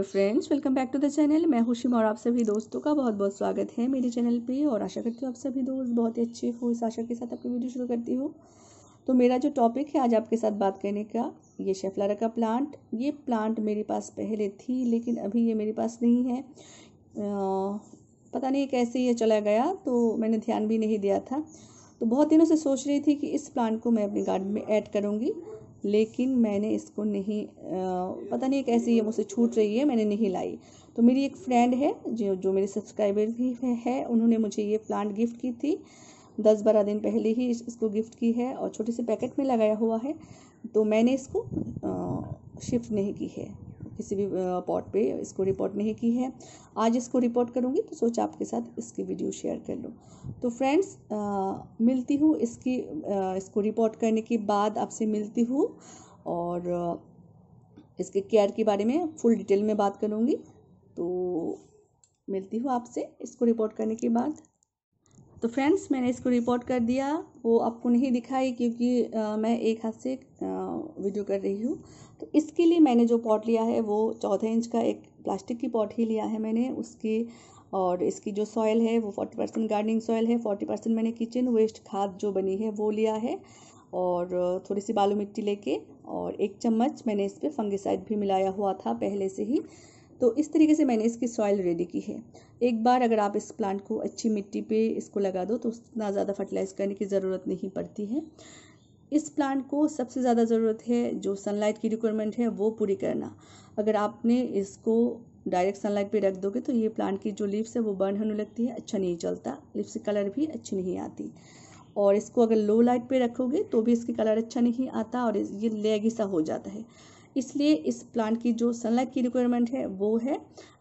hello friends welcome back to the channel मैं खुशी और आप सभी दोस्तों का बहुत बहुत स्वागत है मेरे चैनल पे और आशा करती हूँ आप सभी दोस्त बहुत ही अच्छे हो इस आशा के साथ आपकी वीडियो शुरू करती हूँ तो मेरा जो टॉपिक है आज आपके साथ बात करने का ये शेफलारा का प्लांट ये प्लांट मेरे पास पहले थी लेकिन अभी ये मेरे पास नहीं है आ, पता नहीं कैसे ये चला गया तो मैंने ध्यान भी नहीं दिया था तो बहुत दिनों से सोच रही थी कि इस प्लांट को मैं अपने गार्डन में ऐड करूँगी लेकिन मैंने इसको नहीं पता नहीं कैसी ये मुझसे छूट रही है मैंने नहीं लाई तो मेरी एक फ्रेंड है जो जो मेरे सब्सक्राइबर भी है उन्होंने मुझे ये प्लांट गिफ्ट की थी दस बारह दिन पहले ही इसको गिफ्ट की है और छोटे से पैकेट में लगाया हुआ है तो मैंने इसको शिफ्ट नहीं की है किसी भी पॉट पे इसको रिपोर्ट नहीं की है आज इसको रिपोर्ट करूँगी तो सोचा आपके साथ इसकी वीडियो शेयर कर लूँ तो फ्रेंड्स मिलती हूँ इसकी आ, इसको रिपोर्ट करने के बाद आपसे मिलती हूँ और इसके केयर के बारे में फुल डिटेल में बात करूँगी तो मिलती हूँ आपसे इसको रिपोर्ट करने के बाद तो फ्रेंड्स मैंने इसको रिपोर्ट कर दिया वो आपको नहीं दिखाई क्योंकि आ, मैं एक हाथ से वीडियो कर रही हूँ तो इसके लिए मैंने जो पॉट लिया है वो चौदह इंच का एक प्लास्टिक की पॉट ही लिया है मैंने उसकी और इसकी जो सॉयल है वो फोर्टी परसेंट गार्डनिंग सॉयल है फोर्टी परसेंट मैंने किचन वेस्ट खाद जो बनी है वो लिया है और थोड़ी सी बालू मिट्टी लेके और एक चम्मच मैंने इस पर फंगिसाइड भी मिलाया हुआ था पहले से ही तो इस तरीके से मैंने इसकी सॉइल रेडी की है एक बार अगर आप इस प्लांट को अच्छी मिट्टी पे इसको लगा दो तो उतना ज़्यादा फर्टिलाइज करने की ज़रूरत नहीं पड़ती है इस प्लांट को सबसे ज़्यादा ज़रूरत है जो सनलाइट की रिक्वायरमेंट है वो पूरी करना अगर आपने इसको डायरेक्ट सनलाइट पे रख दोगे तो ये प्लांट की जो लीव्स है वो बर्न होने लगती है अच्छा नहीं चलता लिप्स की कलर भी अच्छी नहीं आती और इसको अगर लो लाइट पे रखोगे तो भी इसकी कलर अच्छा नहीं आता और ये लेगी सा हो जाता है इसलिए इस प्लांट की जो सनलाइट की रिक्वायरमेंट है वो है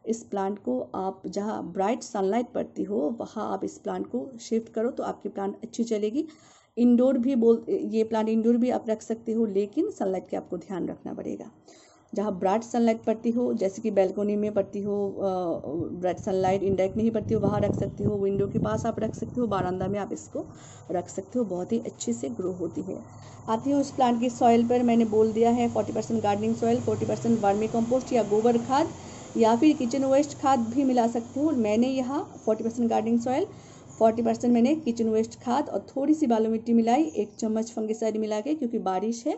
इस प्लांट को आप जहाँ ब्राइट सनलाइट पड़ती हो वहाँ आप इस प्लांट को शिफ्ट करो तो आपकी प्लांट अच्छी चलेगी इंडोर भी बोल ये प्लांट इंडोर भी आप रख सकते हो लेकिन सनलाइट के आपको ध्यान रखना पड़ेगा जहाँ ब्राइट सनलाइट पड़ती हो जैसे कि बैल्कोनी में पड़ती हो ब्राइट सनलाइट इंडाइट नहीं पड़ती हो वहाँ रख सकती हो विंडो के पास आप रख सकते हो बारांदा में आप इसको रख सकते हो बहुत ही अच्छे से ग्रो होती है आती है उस प्लांट की सॉइल पर मैंने बोल दिया है forty percent gardening soil forty percent vermicompost या गोबर खाद या फिर किचन वेस्ट खाद भी मिला सकते हो मैंने यहाँ forty percent gardening soil forty percent मैंने किचन वेस्ट खाद और थोड़ी सी बालू मिट्टी मिलाई एक चम्मच फंगिसाइड मिला के क्योंकि बारिश है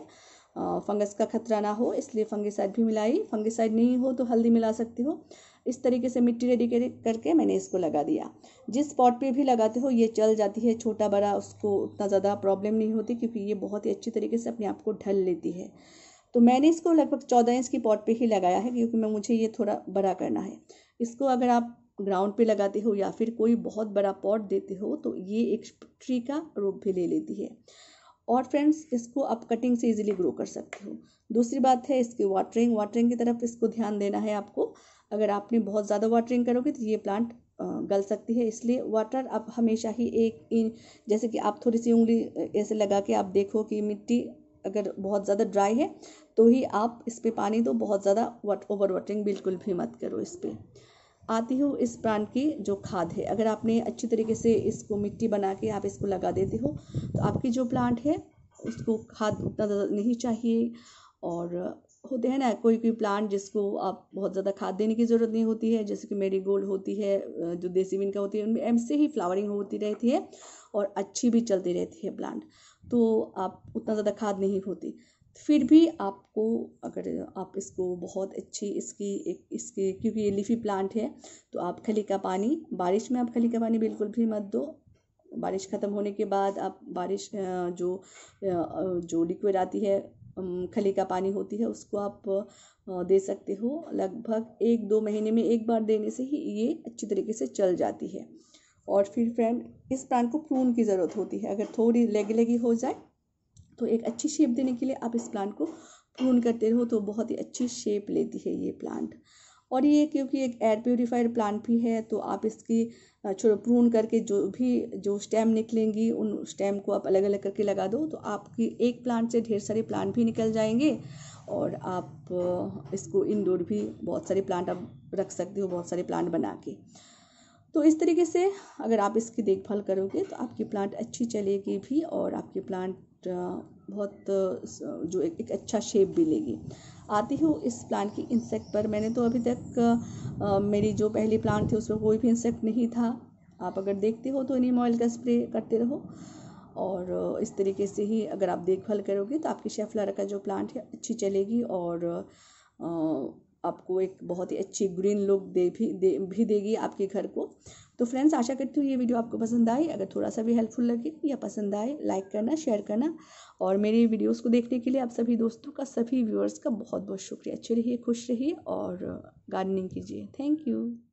फंगस का खतरा ना हो इसलिए फंगिसाइड भी मिलाई फंगिसाइड नहीं हो तो हल्दी मिला सकती हो इस तरीके से मिट्टी रेडी करके मैंने इसको लगा दिया जिस स्पॉट पे भी लगाते हो ये चल जाती है छोटा बड़ा उसको उतना ज़्यादा प्रॉब्लम नहीं होती क्योंकि ये बहुत ही अच्छी तरीके से अपने आप को ढल लेती है तो मैंने इसको लगभग चौदह इंच की पॉट पे ही लगाया है क्योंकि मैं मुझे ये थोड़ा बड़ा करना है इसको अगर आप ग्राउंड पे लगाते हो या फिर कोई बहुत बड़ा पॉट देते हो तो ये एक ट्री का रूप भी ले लेती है और फ्रेंड्स इसको आप कटिंग से इजीली ग्रो कर सकते हो दूसरी बात है इसकी वाटरिंग वाटरिंग की तरफ इसको ध्यान देना है आपको अगर आपने बहुत ज़्यादा वाटरिंग करोगे तो ये प्लांट गल सकती है इसलिए वाटर आप हमेशा ही एक इंच जैसे कि आप थोड़ी सी उंगली ऐसे लगा के आप देखो कि मिट्टी अगर बहुत ज़्यादा ड्राई है तो ही आप इस पर पानी दो बहुत ज़्यादा वाट ओवर वाटरिंग बिल्कुल भी मत करो इस पर आती हो इस ब्रांड की जो खाद है अगर आपने अच्छी तरीके से इसको मिट्टी बना के आप इसको लगा देते हो तो आपकी जो प्लांट है उसको खाद उतना ज़्यादा नहीं चाहिए और होते हैं ना कोई कोई प्लांट जिसको आप बहुत ज़्यादा खाद देने की ज़रूरत नहीं होती है जैसे कि मेरी गोल्ड होती है जो देसी विन का होती है उनमें एम से ही फ्लावरिंग होती रहती है और अच्छी भी चलती रहती है प्लांट तो आप उतना ज़्यादा खाद नहीं होती फिर भी आपको अगर आप इसको बहुत अच्छी इसकी एक इसके क्योंकि ये लीफी प्लांट है तो आप खली का पानी बारिश में आप खली का पानी बिल्कुल भी मत दो बारिश ख़त्म होने के बाद आप बारिश जो जो लिक्विड आती है खली का पानी होती है उसको आप दे सकते हो लगभग एक दो महीने में एक बार देने से ही ये अच्छी तरीके से चल जाती है और फिर फ्रेंड इस प्लांट को प्रून की ज़रूरत होती है अगर थोड़ी लेगी लेगी हो जाए तो एक अच्छी शेप देने के लिए आप इस प्लांट को प्रून करते रहो तो बहुत ही अच्छी शेप लेती है ये प्लांट और ये क्योंकि एक एयर प्योरीफायर प्लांट भी है तो आप इसकी छोड़ो प्रून करके जो भी जो स्टेम निकलेंगी उन स्टेम को आप अलग अलग करके लगा दो तो आपकी एक प्लांट से ढेर सारे प्लांट भी निकल जाएंगे और आप इसको इनडोर भी बहुत सारे प्लांट आप रख सकते हो बहुत सारे प्लांट बना के तो इस तरीके से अगर आप इसकी देखभाल करोगे तो आपकी प्लांट अच्छी चलेगी भी और आपकी प्लांट Uh, बहुत uh, जो एक, एक अच्छा शेप भी लेगी आती हूँ इस प्लांट की इंसेक्ट पर मैंने तो अभी तक आ, uh, मेरी जो पहली प्लांट थी उसमें कोई भी इंसेक्ट नहीं था आप अगर देखते हो तो इनिम ऑयल का स्प्रे करते रहो और इस तरीके से ही अगर आप देखभाल करोगे तो आपकी शेफलारा का जो प्लांट है अच्छी चलेगी और आ, आपको एक बहुत ही अच्छी ग्रीन लुक दे भी दे भी देगी आपके घर को तो फ्रेंड्स आशा करती हूँ ये वीडियो आपको पसंद आई अगर थोड़ा सा भी हेल्पफुल लगे या पसंद आए लाइक करना शेयर करना और मेरी वीडियोस को देखने के लिए आप सभी दोस्तों का सभी व्यूअर्स का बहुत बहुत शुक्रिया अच्छे रहिए खुश रहिए और गार्डनिंग कीजिए थैंक यू